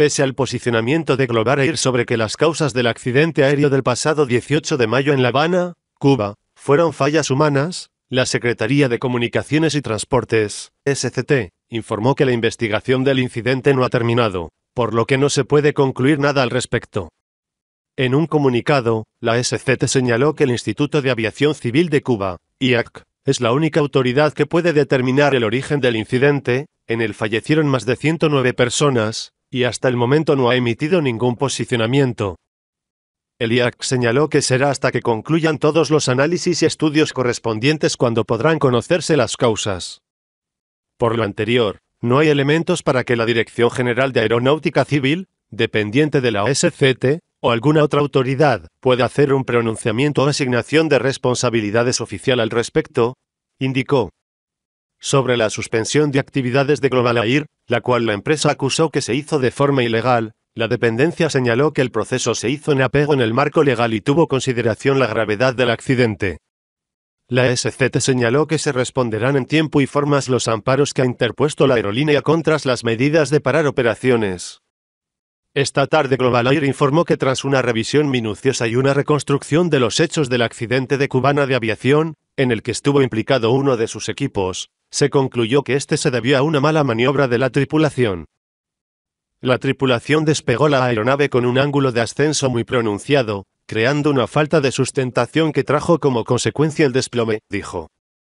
pese al posicionamiento de Global Air sobre que las causas del accidente aéreo del pasado 18 de mayo en La Habana, Cuba, fueron fallas humanas, la Secretaría de Comunicaciones y Transportes, SCT, informó que la investigación del incidente no ha terminado, por lo que no se puede concluir nada al respecto. En un comunicado, la SCT señaló que el Instituto de Aviación Civil de Cuba, IAC, es la única autoridad que puede determinar el origen del incidente, en el fallecieron más de 109 personas, y hasta el momento no ha emitido ningún posicionamiento. El señaló que será hasta que concluyan todos los análisis y estudios correspondientes cuando podrán conocerse las causas. Por lo anterior, no hay elementos para que la Dirección General de Aeronáutica Civil, dependiente de la OSCT, o alguna otra autoridad, pueda hacer un pronunciamiento o asignación de responsabilidades oficial al respecto, indicó sobre la suspensión de actividades de Global Air, la cual la empresa acusó que se hizo de forma ilegal, la dependencia señaló que el proceso se hizo en apego en el marco legal y tuvo consideración la gravedad del accidente. La SCT señaló que se responderán en tiempo y formas los amparos que ha interpuesto la aerolínea contra las medidas de parar operaciones. Esta tarde Global Air informó que tras una revisión minuciosa y una reconstrucción de los hechos del accidente de cubana de aviación, en el que estuvo implicado uno de sus equipos, se concluyó que este se debió a una mala maniobra de la tripulación. La tripulación despegó la aeronave con un ángulo de ascenso muy pronunciado, creando una falta de sustentación que trajo como consecuencia el desplome, dijo.